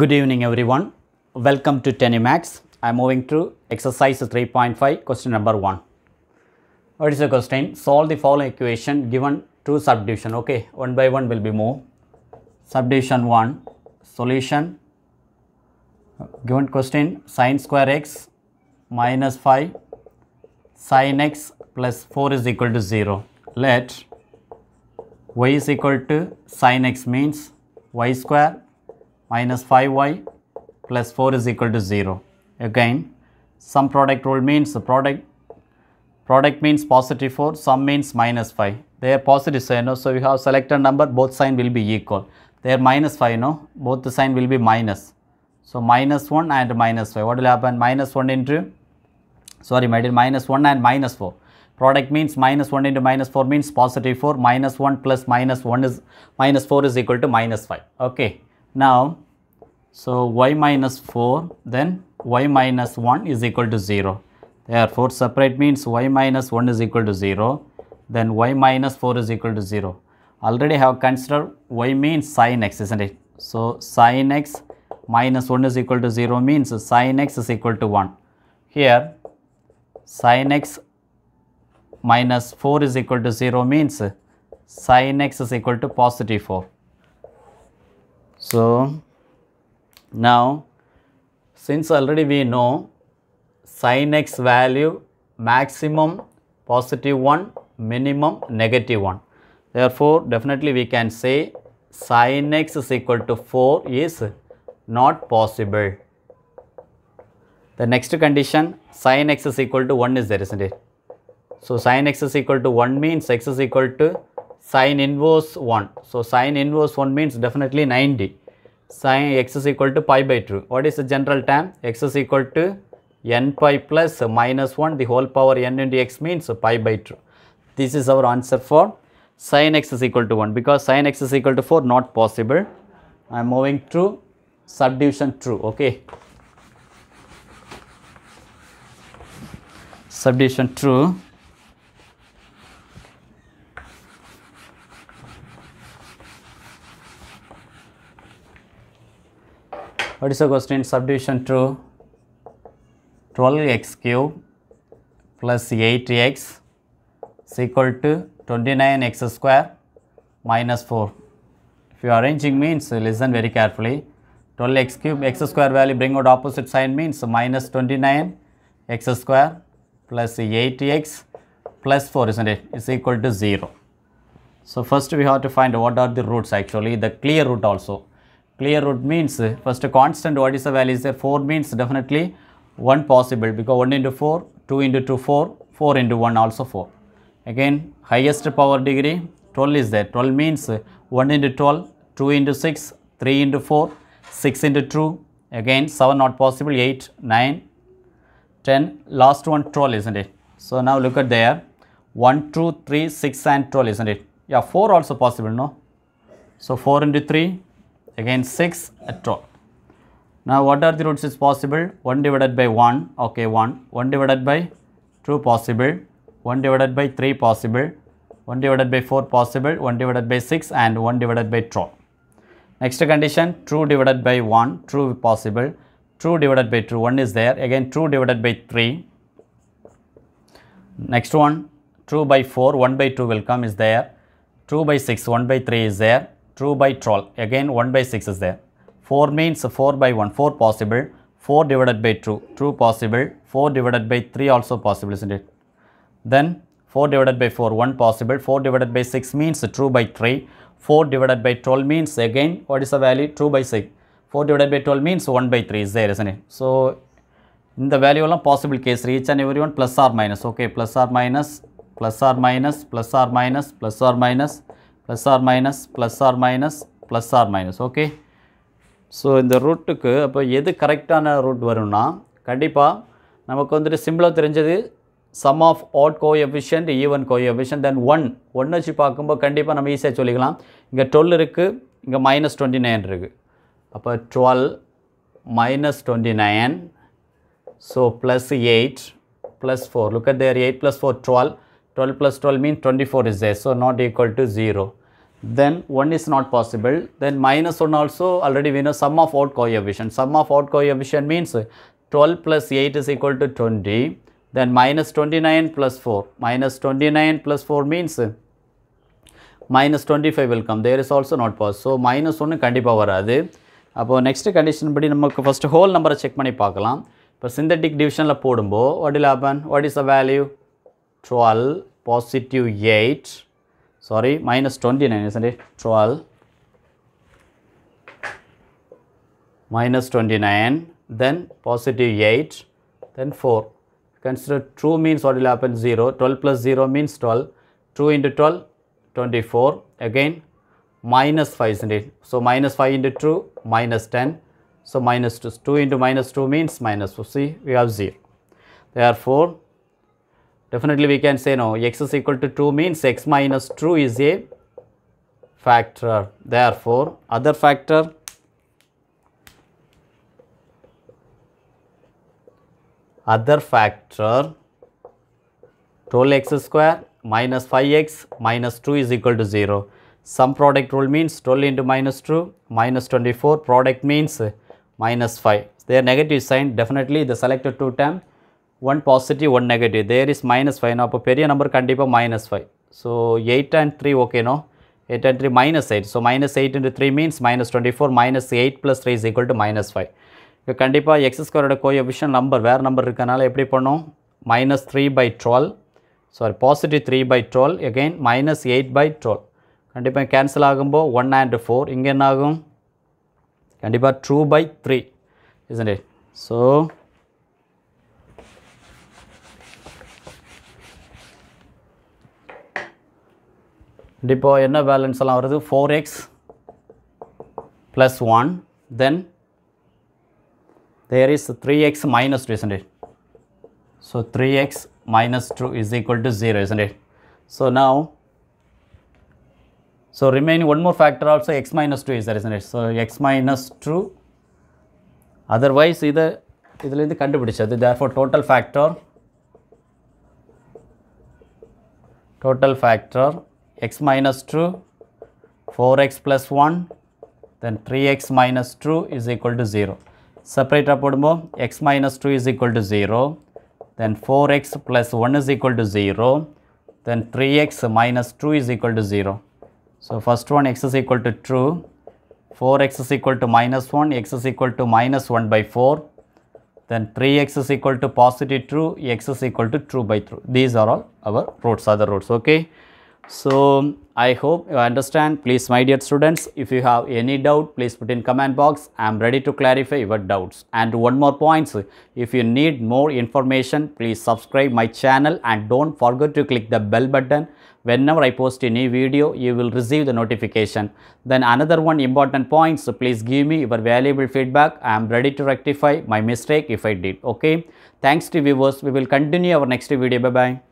Good evening everyone. Welcome to Tenimax. I am moving to exercise 3.5 question number 1. What is the question? Solve the following equation given two subdivision. Okay, one by one will be more Subdivision 1 solution given question sine square x minus 5 sine x plus 4 is equal to 0. Let y is equal to sine x means y square minus 5y plus 4 is equal to 0. Again, sum product rule means the product product means positive 4, sum means minus 5. They are positive sign, so you have selected number, both sign will be equal. They are minus 5, no? both the sign will be minus. So, minus 1 and minus 5, what will happen? Minus 1 into, sorry my dear, minus 1 and minus 4 product means minus 1 into minus 4 means positive 4 minus 1 plus minus 1 is minus 4 is equal to minus 5 okay now, so y minus 4 then y minus 1 is equal to 0. Therefore, separate means y minus 1 is equal to 0 then y minus 4 is equal to 0. Already have considered y means sin x isn't it. So, sin x minus 1 is equal to 0 means sin x is equal to 1. Here sin x minus 4 is equal to 0 means sin x is equal to positive 4. So, now since already we know sin x value maximum positive 1 minimum negative 1 therefore definitely we can say sin x is equal to 4 is not possible. The next condition sin x is equal to 1 is there isn't it. So sin x is equal to 1 means x is equal to Sin inverse 1. So, sin inverse 1 means definitely 90. Sin x is equal to pi by 2. What is the general term? x is equal to n pi plus minus 1 the whole power n into x means pi by 2. This is our answer for sin x is equal to 1 because sin x is equal to 4 not possible. I am moving to subdivision 2. Okay. Subdivision 2. what is the question? subdivision to 12x cube plus 8x is equal to 29x square minus 4. If you are arranging means listen very carefully 12x cube x square value bring out opposite sign means minus 29 x square plus 8x plus 4 isn't it is equal to 0. So, first we have to find what are the roots actually the clear root also clear root means first constant what is the value is there 4 means definitely 1 possible because 1 into 4 2 into 2 4 4 into 1 also 4 again highest power degree 12 is there 12 means 1 into 12 2 into 6 3 into 4 6 into 2 again 7 not possible 8 9 10 last one 12 isn't it so now look at there 1 2 3 6 and 12 isn't it yeah 4 also possible no so 4 into 3 again 6 at all. Now what are the roots is possible? 1 divided by 1, okay 1, 1 divided by 2 possible, 1 divided by 3 possible, 1 divided by 4 possible, 1 divided by 6 and 1 divided by twelve. Next condition true divided by 1, true possible, true divided by 2, 1 is there, again true divided by 3. Next one true by 4, 1 by 2 will come is there, 2 by 6, 1 by 3 is there, true by troll. Again 1 by 6 is there. 4 means 4 by 1, 4 possible. 4 divided by 2, 2 possible. 4 divided by 3 also possible, isn't it? Then 4 divided by 4, 1 possible. 4 divided by 6 means true by 3. 4 divided by 12 means again, what is the value? 2 by 6. 4 divided by 12 means 1 by 3 is there, isn't it? So, in the value all possible case, each and every one plus or minus. Okay, plus or minus, plus or minus, plus or minus, plus or minus, plus or minus plus or minus plus or minus okay so இந்த ரூட்டுக்கு அப்போ எது கரெக்டான root வரும்னா கண்டிப்பாக நமக்கு வந்துட்டு சிம்பிளாக தெரிஞ்சது sum of odd coefficient even coefficient then one ஒன்று வச்சு பார்க்கும்போது கண்டிப்பாக நம்ம ஈஸியாக சொல்லிக்கலாம் இங்கே டுவெல் இருக்குது இங்கே மைனஸ் டுவெண்ட்டி நைன் இருக்குது அப்போ twelve minus twenty nine so plus eight plus four look there eight plus four twelve twelve plus twelve mean twenty four is a so not equal to zero then 1 is not possible then minus 1 also already we know sum of odd coefficient sum of odd coefficient means 12 plus 8 is equal to 20 then minus 29 plus 4 minus 29 plus 4 means minus 25 will come there is also not possible so minus 1 கண்டிப்பாக வராது அப்போது next condition படி நமக்கு first first whole number check money இப்போ synthetic synthetic division what will what will happen what is the value 12 positive 8 sorry minus 29 isn't it 12 minus 29 then positive 8 then 4 consider true means what will happen 0 12 plus 0 means 12 2 into 12 24 again minus 5 isn't it so minus 5 into 2 minus 10 so minus 2 2 into minus 2 means minus 2 see we have 0 therefore definitely we can say no x is equal to 2 means x minus 2 is a factor therefore other factor other factor 12x square minus 5x minus 2 is equal to 0 sum product rule means 12 into minus 2 minus 24 product means minus 5 their negative sign definitely the selected two term 1 positive, 1 negative. There is minus 5. Now, peria number kandipa minus 5. So, 8 and 3, okay, no? 8 and 3 minus 8. So, minus 8 and 3 means minus 24 minus 8 plus 3 is equal to minus 5. Kandipa x square at a coefficient number, where number rikanala, epdi ponno? Minus 3 by 12. So 3 by 12. Again, minus 8 by 12. Kandipa cancel agambo 1 and 4. Inge nagum? Kandipa 2 by 3. Isn't it? So, Depo, என்ன balance எல்லாம் 4x plus 1 then there then there is isn't it? So 3x minus 2 is equal to 0 isn't it? So now so remaining one more factor also x minus 2 is there isn't it? So x minus 2 otherwise இது இதிலிருந்து கண்டுபிடிச்சது therefore total factor total factor x minus 2, 4x plus 1, then 3x minus 2 is equal to 0. Separate upodmo, x minus 2 is equal to 0, then 4x plus 1 is equal to 0, then 3x minus 2 is equal to 0. So, first one x is equal to 2, 4x is equal to minus 1, x is equal to minus 1 by 4, then 3x is equal to positive 2, x is equal to 2 by 2. These are all our roots, other roots, okay. So, I hope you understand. Please my dear students, if you have any doubt, please put in comment box. I am ready to clarify your doubts. And one more point, if you need more information, please subscribe my channel and don't forget to click the bell button. Whenever I post a new video, you will receive the notification. Then another one important point, so please give me your valuable feedback. I am ready to rectify my mistake if I did. Okay. Thanks to viewers. We will continue our next video. Bye-bye.